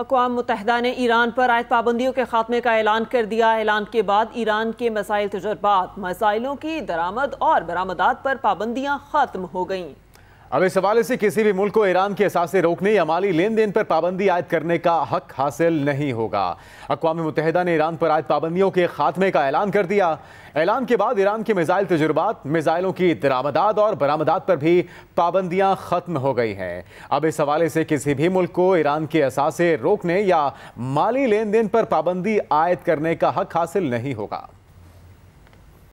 अकवा मुतहदा ने ईरान पर आयद पाबंदियों के खात्मे का ऐलान कर दिया ऐलान के बाद ईरान के मसाइल तजर्बात मसाइलों की दरामद और बरामदात पर पाबंदियाँ ख़त्म हो गईं अब इस हवाले से किसी भी मुल्क को ईरान के असासे रोकने या माली लेन देन पर पाबंदी आयद करने का हक हासिल नहीं होगा अकवा मुतहदा ने ईरान पर आयद पाबंदियों के खात्मे का ऐलान कर दिया ऐलान के बाद ईरान के मिज़ाइल तजुर्बात मिज़ाइलों की दरामदाद और बरामदात पर भी पाबंदियाँ ख़त्म हो गई हैं अब इस हवाले से किसी भी मुल्क को ईरान के असासे रोकने या माली लेन देन पर पाबंदी आयद करने का हक हासिल नहीं होगा